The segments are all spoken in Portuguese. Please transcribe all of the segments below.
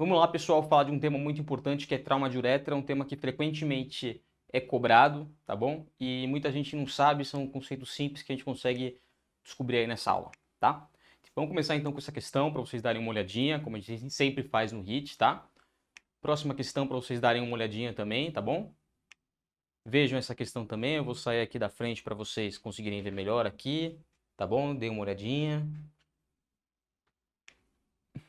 Vamos lá, pessoal, falar de um tema muito importante que é trauma de uretra, um tema que frequentemente é cobrado, tá bom? E muita gente não sabe, são conceitos simples que a gente consegue descobrir aí nessa aula, tá? Vamos começar então com essa questão para vocês darem uma olhadinha, como a gente sempre faz no HIT, tá? Próxima questão para vocês darem uma olhadinha também, tá bom? Vejam essa questão também, eu vou sair aqui da frente para vocês conseguirem ver melhor aqui, tá bom? Dê uma olhadinha.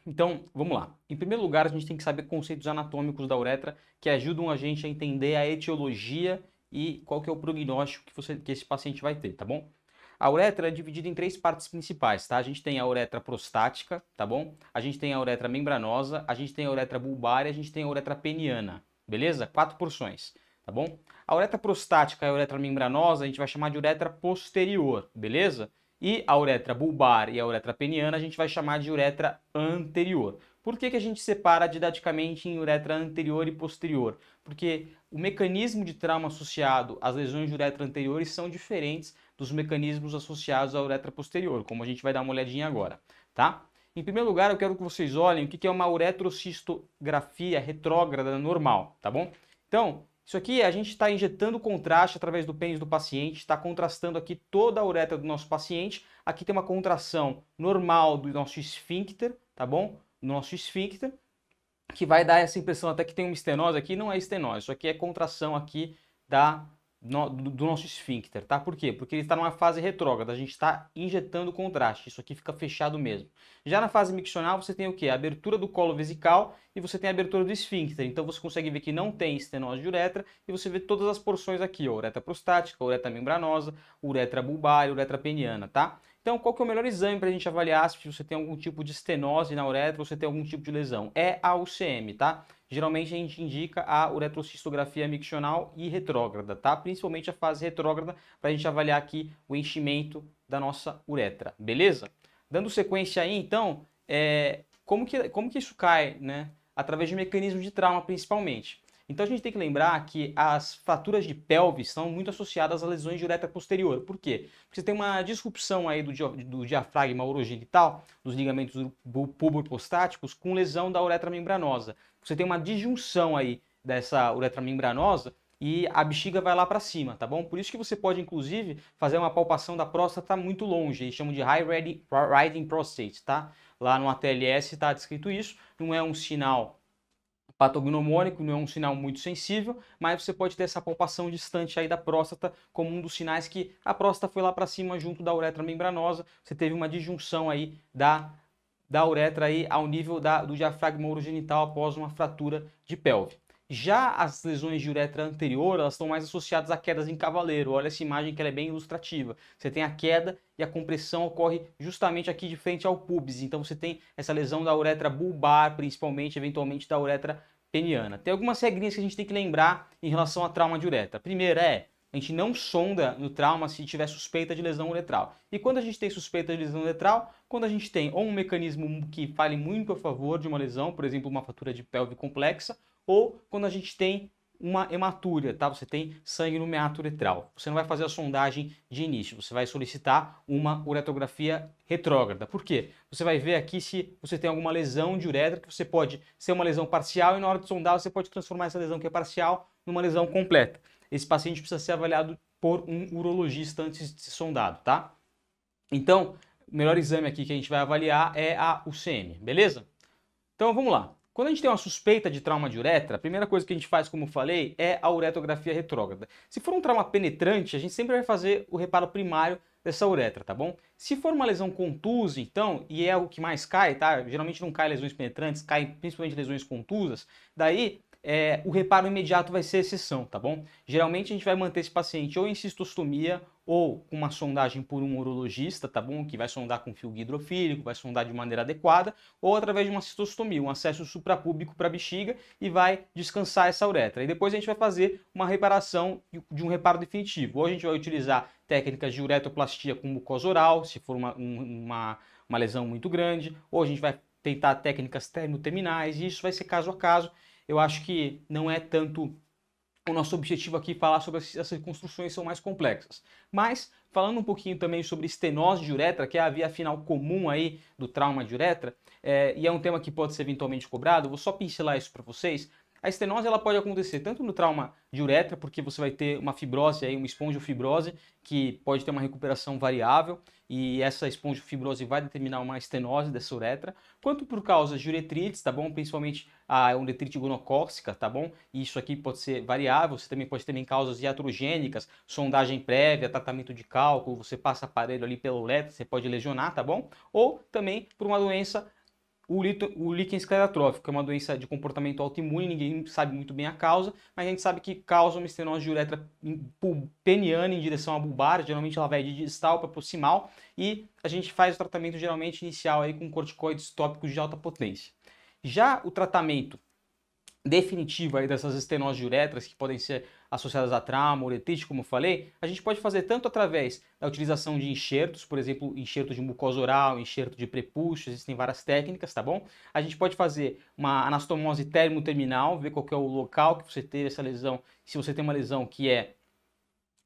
Então, vamos lá. Em primeiro lugar, a gente tem que saber conceitos anatômicos da uretra que ajudam a gente a entender a etiologia e qual que é o prognóstico que, você, que esse paciente vai ter, tá bom? A uretra é dividida em três partes principais, tá? A gente tem a uretra prostática, tá bom? A gente tem a uretra membranosa, a gente tem a uretra bulbária, a gente tem a uretra peniana, beleza? Quatro porções, tá bom? A uretra prostática e a uretra membranosa a gente vai chamar de uretra posterior, beleza? E a uretra bulbar e a uretra peniana a gente vai chamar de uretra anterior. Por que, que a gente separa didaticamente em uretra anterior e posterior? Porque o mecanismo de trauma associado às lesões de uretra anteriores são diferentes dos mecanismos associados à uretra posterior, como a gente vai dar uma olhadinha agora, tá? Em primeiro lugar, eu quero que vocês olhem o que é uma uretrocistografia retrógrada normal, tá bom? Então, isso aqui a gente está injetando contraste através do pênis do paciente, está contrastando aqui toda a uretra do nosso paciente. Aqui tem uma contração normal do nosso esfíncter, tá bom? Do nosso esfíncter, que vai dar essa impressão até que tem uma estenose aqui, não é estenose, isso aqui é contração aqui da no, do, nosso esfíncter, tá? Por quê? Porque ele está numa fase retrógrada, a gente está injetando contraste, isso aqui fica fechado mesmo. Já na fase miccional você tem o quê? A abertura do colo vesical e você tem a abertura do esfíncter, então você consegue ver que não tem estenose de uretra e você vê todas as porções aqui, ó, uretra prostática, uretra membranosa, uretra bulbária, uretra peniana, tá? Então, qual que é o melhor exame para a gente avaliar se você tem algum tipo de estenose na uretra ou você tem algum tipo de lesão? É a UCM, tá? Geralmente a gente indica a uretrocistografia miccional e retrógrada, tá? Principalmente a fase retrógrada para a gente avaliar aqui o enchimento da nossa uretra, beleza? Dando sequência aí, então, é... como, que, como que isso cai, né? Através de mecanismo de trauma, principalmente. Então a gente tem que lembrar que as fraturas de pelvis são muito associadas a lesões de uretra posterior. Por quê? Porque você tem uma disrupção aí do, do diafragma urogenital, dos ligamentos pubo prostáticos com lesão da uretra membranosa. Você tem uma disjunção aí dessa uretra membranosa e a bexiga vai lá para cima, tá bom? Por isso que você pode, inclusive, fazer uma palpação da próstata muito longe, eles chamam de high riding prostate, tá? Lá no ATLS está descrito isso, não é um sinal patognomônico, não é um sinal muito sensível, mas você pode ter essa palpação distante aí da próstata como um dos sinais que a próstata foi lá para cima junto da uretra membranosa, você teve uma disjunção aí da, da uretra aí ao nível da, do diafragma urogenital após uma fratura de pelve. Já as lesões de uretra anterior, elas estão mais associadas a quedas em cavaleiro. Olha essa imagem que ela é bem ilustrativa. Você tem a queda e a compressão ocorre justamente aqui de frente ao pubis. Então você tem essa lesão da uretra bulbar, principalmente, eventualmente da uretra peniana. Tem algumas regrinhas que a gente tem que lembrar em relação a trauma de uretra. Primeira é, a gente não sonda no trauma se tiver suspeita de lesão uretral. E quando a gente tem suspeita de lesão uretral, quando a gente tem ou um mecanismo que fale muito a favor de uma lesão, por exemplo, uma fatura de pelve complexa, ou quando a gente tem uma hematúria, tá? Você tem sangue no meato uretral. Você não vai fazer a sondagem de início, você vai solicitar uma uretografia retrógrada. Por quê? Você vai ver aqui se você tem alguma lesão de uretra, que você pode ser uma lesão parcial e na hora de sondar você pode transformar essa lesão que é parcial numa lesão completa. Esse paciente precisa ser avaliado por um urologista antes de ser sondado, tá? Então, o melhor exame aqui que a gente vai avaliar é a UCM, beleza? Então vamos lá. Quando a gente tem uma suspeita de trauma de uretra, a primeira coisa que a gente faz, como falei, é a uretografia retrógrada. Se for um trauma penetrante, a gente sempre vai fazer o reparo primário dessa uretra, tá bom? Se for uma lesão contusa, então, e é o que mais cai, tá? Geralmente não cai lesões penetrantes, caem principalmente lesões contusas. Daí, é, o reparo imediato vai ser exceção, tá bom? Geralmente a gente vai manter esse paciente ou em cistostomia ou com uma sondagem por um urologista, tá bom? Que vai sondar com fio hidrofílico, vai sondar de maneira adequada, ou através de uma cistostomia, um acesso suprapúbico para a bexiga e vai descansar essa uretra. E depois a gente vai fazer uma reparação de um reparo definitivo. Ou a gente vai utilizar técnicas de uretoplastia com mucosa oral, se for uma, uma, uma lesão muito grande, ou a gente vai tentar técnicas termoterminais, e isso vai ser caso a caso. Eu acho que não é tanto o nosso objetivo aqui é falar sobre essas reconstruções são mais complexas. Mas, falando um pouquinho também sobre estenose de uretra, que é a via final comum aí do trauma de uretra, é, e é um tema que pode ser eventualmente cobrado, vou só pincelar isso para vocês, a estenose ela pode acontecer tanto no trauma de uretra, porque você vai ter uma fibrose, aí, uma esponjofibrose, que pode ter uma recuperação variável, e essa esponjofibrose vai determinar uma estenose dessa uretra, quanto por causa de uretrites, tá bom? Principalmente a uretrite gonocóxica, tá bom? E isso aqui pode ser variável, você também pode ter em causas iatrogênicas, sondagem prévia, tratamento de cálculo, você passa aparelho ali pela uretra, você pode lesionar, tá bom? Ou também por uma doença o, lito, o líquen esclerotrófico, que é uma doença de comportamento autoimune, ninguém sabe muito bem a causa, mas a gente sabe que causa uma estenose de uretra peniana em direção à bulbar, geralmente ela vai de distal para proximal, e a gente faz o tratamento geralmente inicial aí com corticoides tópicos de alta potência. Já o tratamento definitivo aí dessas estenoses de uretras, que podem ser associadas a trauma, uretite, como eu falei, a gente pode fazer tanto através da utilização de enxertos, por exemplo, enxerto de mucosa oral, enxerto de prepúcio, existem várias técnicas, tá bom? A gente pode fazer uma anastomose termoterminal, ver qual é o local que você teve essa lesão, se você tem uma lesão que é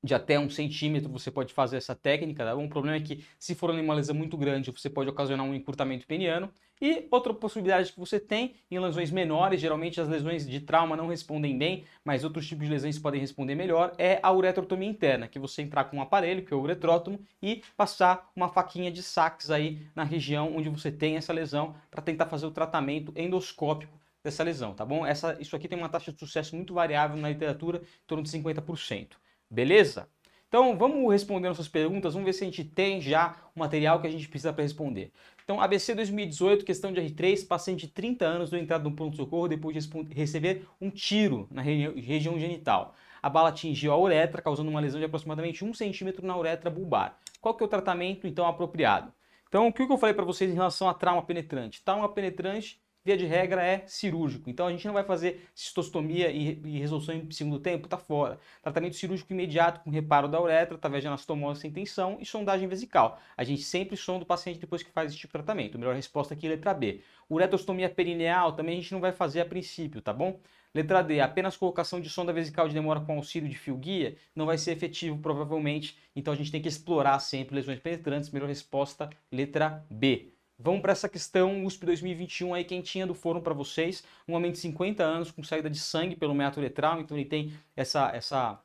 de até um centímetro você pode fazer essa técnica. Tá? Um problema é que, se for uma lesão muito grande, você pode ocasionar um encurtamento peniano. E outra possibilidade que você tem em lesões menores, geralmente as lesões de trauma não respondem bem, mas outros tipos de lesões podem responder melhor, é a uretrotomia interna, que você entrar com um aparelho, que é o uretrótomo, e passar uma faquinha de sax aí na região onde você tem essa lesão para tentar fazer o tratamento endoscópico dessa lesão, tá bom? Essa, isso aqui tem uma taxa de sucesso muito variável na literatura, em torno de 50% beleza? Então vamos responder nossas perguntas, vamos ver se a gente tem já o material que a gente precisa para responder. Então, ABC 2018, questão de R3, paciente de 30 anos deu entrada no pronto-socorro depois de receber um tiro na região genital. A bala atingiu a uretra, causando uma lesão de aproximadamente 1 centímetro na uretra bulbar. Qual que é o tratamento, então, apropriado? Então, o que eu falei para vocês em relação a trauma penetrante? Trauma penetrante via de regra, é cirúrgico. Então a gente não vai fazer cistostomia e, e resolução em segundo tempo, tá fora. Tratamento cirúrgico imediato com reparo da uretra, através de anastomose sem tensão e sondagem vesical. A gente sempre sonda o paciente depois que faz esse tipo de tratamento. A melhor resposta aqui é letra B. Uretostomia perineal também a gente não vai fazer a princípio, tá bom? Letra D, apenas colocação de sonda vesical de demora com auxílio de fio guia não vai ser efetivo, provavelmente. Então a gente tem que explorar sempre lesões penetrantes. Melhor resposta, letra B. Vamos para essa questão USP 2021 aí quentinha do forno para vocês. Um homem de 50 anos com saída de sangue pelo meato letral, então ele tem essa essa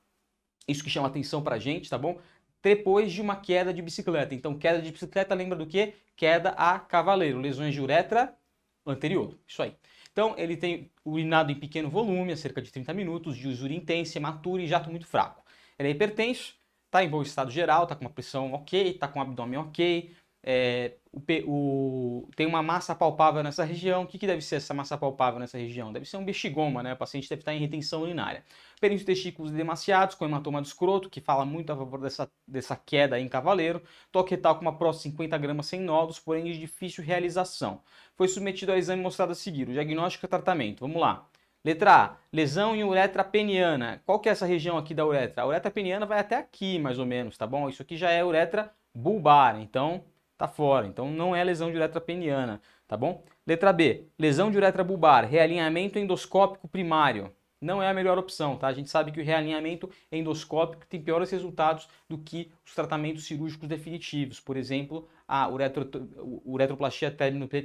isso que chama atenção a gente, tá bom? Depois de uma queda de bicicleta. Então, queda de bicicleta lembra do que? Queda a cavaleiro, lesões de uretra anterior. Isso aí. Então, ele tem urinado em pequeno volume, cerca de 30 minutos, de usura intensa, hematura e jato muito fraco. Ele é hipertenso, está em bom estado geral, está com uma pressão ok, está com o abdômen ok, é, o, o, tem uma massa palpável nessa região. O que, que deve ser essa massa palpável nessa região? Deve ser um bexigoma, né? O paciente deve estar em retenção urinária. períodos testículos demasiados, com hematoma de escroto, que fala muito a favor dessa, dessa queda em cavaleiro. Toque retal com uma prótese 50 gramas sem nódulos, porém de difícil realização. Foi submetido ao exame mostrado a seguir. O diagnóstico e tratamento. Vamos lá. Letra A, lesão em uretra peniana. Qual que é essa região aqui da uretra? A uretra peniana vai até aqui, mais ou menos, tá bom? Isso aqui já é uretra bulbar, então tá fora. Então não é lesão uretra peniana, tá bom? Letra B, lesão uretra bulbar, realinhamento endoscópico primário. Não é a melhor opção, tá? A gente sabe que o realinhamento endoscópico tem piores resultados do que os tratamentos cirúrgicos definitivos, por exemplo, a uretro, uretroplastia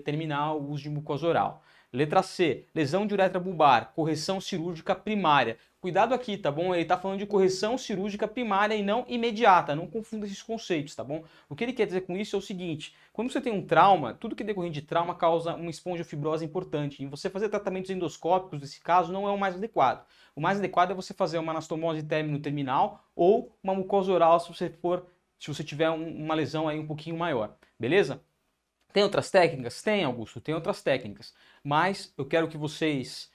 terminal, o uso de mucosa oral. Letra C, lesão de uretra bulbar, correção cirúrgica primária. Cuidado aqui, tá bom? Ele tá falando de correção cirúrgica primária e não imediata, não confunda esses conceitos, tá bom? O que ele quer dizer com isso é o seguinte, quando você tem um trauma, tudo que é decorre de trauma causa uma esponjofibrose importante, e você fazer tratamentos endoscópicos nesse caso não é o mais adequado. O mais adequado é você fazer uma anastomose término terminal ou uma mucosa oral se você for, se você tiver uma lesão aí um pouquinho maior, beleza? Tem outras técnicas? Tem, Augusto, tem outras técnicas. Mas eu quero que vocês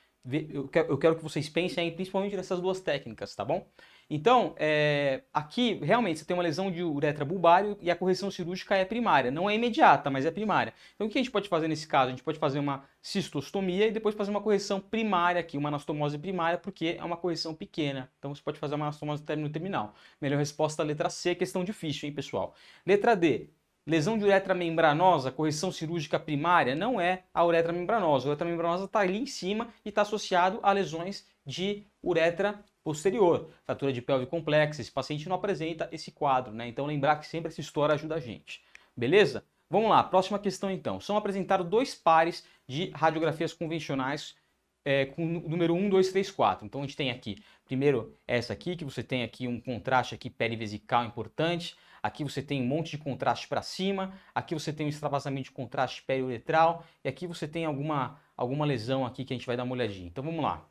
eu quero, que vocês pensem aí, principalmente nessas duas técnicas, tá bom? Então, é, aqui realmente você tem uma lesão de uretra bulbário e a correção cirúrgica é primária, não é imediata, mas é primária. Então, o que a gente pode fazer nesse caso? A gente pode fazer uma cistostomia e depois fazer uma correção primária aqui, uma anastomose primária, porque é uma correção pequena. Então, você pode fazer uma anastomose término terminal. Melhor resposta, letra C, questão difícil, hein, pessoal? Letra D, Lesão de uretra membranosa, correção cirúrgica primária, não é a uretra membranosa. A uretra membranosa está ali em cima e está associado a lesões de uretra posterior. Fratura de pelve complexa, esse paciente não apresenta esse quadro, né? Então lembrar que sempre essa história ajuda a gente. Beleza? Vamos lá, próxima questão então. São apresentados dois pares de radiografias convencionais é, com número 1, 2, 3, 4. Então a gente tem aqui, primeiro essa aqui, que você tem aqui um contraste aqui pele vesical importante. Aqui você tem um monte de contraste para cima, aqui você tem um extravasamento de contraste periuretral e aqui você tem alguma, alguma lesão aqui que a gente vai dar uma olhadinha. Então vamos lá.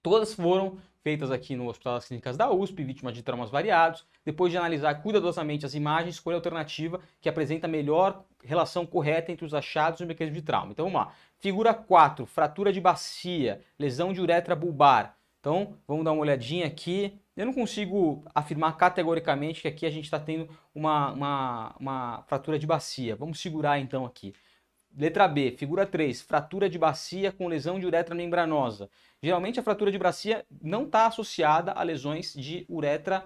Todas foram feitas aqui no Hospital das Clínicas da USP, vítimas de traumas variados. Depois de analisar cuidadosamente as imagens, escolha a alternativa que apresenta a melhor relação correta entre os achados e o mecanismo de trauma. Então vamos lá. Figura 4, fratura de bacia, lesão de uretra bulbar. Então, vamos dar uma olhadinha aqui. Eu não consigo afirmar categoricamente que aqui a gente está tendo uma, uma, uma fratura de bacia. Vamos segurar então aqui. Letra B, figura 3, fratura de bacia com lesão de uretra membranosa. Geralmente a fratura de bacia não está associada a lesões de uretra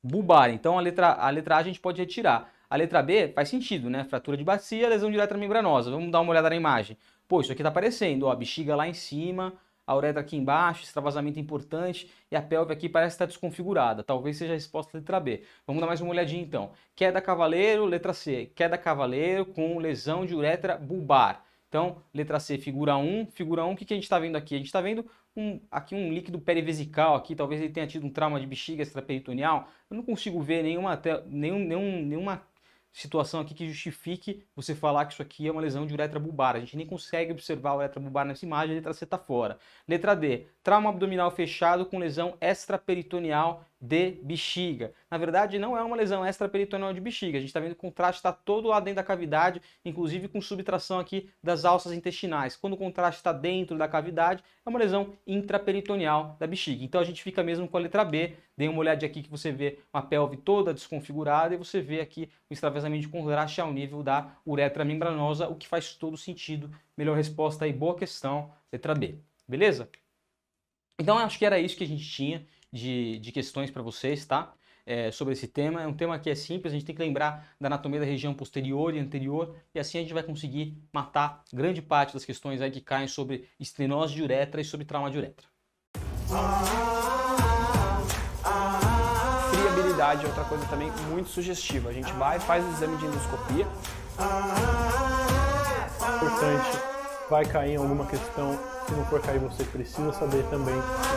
bulbar. Então a letra, a letra A a gente pode retirar. A letra B faz sentido, né? Fratura de bacia, lesão de uretra membranosa. Vamos dar uma olhada na imagem. Pô, isso aqui está aparecendo, ó, bexiga lá em cima, a uretra aqui embaixo, extravasamento importante, e a pelve aqui parece estar tá desconfigurada. Talvez seja a resposta letra B. Vamos dar mais uma olhadinha então. Queda cavaleiro, letra C. Queda cavaleiro com lesão de uretra bulbar. Então, letra C, figura 1. Figura 1, o que, que a gente está vendo aqui? A gente está vendo um, aqui um líquido perivesical aqui, talvez ele tenha tido um trauma de bexiga extraperitoneal. Eu não consigo ver nenhuma, nenhum, nenhum, nenhuma situação aqui que justifique você falar que isso aqui é uma lesão de uretra bulbar. A gente nem consegue observar a uretra bulbar nessa imagem, a letra C está fora. Letra D, trauma abdominal fechado com lesão extraperitoneal de bexiga. Na verdade, não é uma lesão extraperitoneal de bexiga. A gente está vendo que o contraste está todo lá dentro da cavidade, inclusive com subtração aqui das alças intestinais. Quando o contraste está dentro da cavidade, é uma lesão intraperitoneal da bexiga. Então a gente fica mesmo com a letra B. Dê uma olhadinha aqui que você vê uma pelve toda desconfigurada e você vê aqui o extravasamento de contraste ao nível da uretra membranosa, o que faz todo sentido. Melhor resposta aí, boa questão, letra B. Beleza? Então acho que era isso que a gente tinha de, de questões para vocês, tá? É, sobre esse tema. É um tema que é simples, a gente tem que lembrar da anatomia da região posterior e anterior, e assim a gente vai conseguir matar grande parte das questões aí que caem sobre estenose de uretra e sobre trauma de uretra. Friabilidade é outra coisa também muito sugestiva. A gente vai, faz o exame de endoscopia. Importante, vai cair em alguma questão. Se não for cair, você precisa saber também.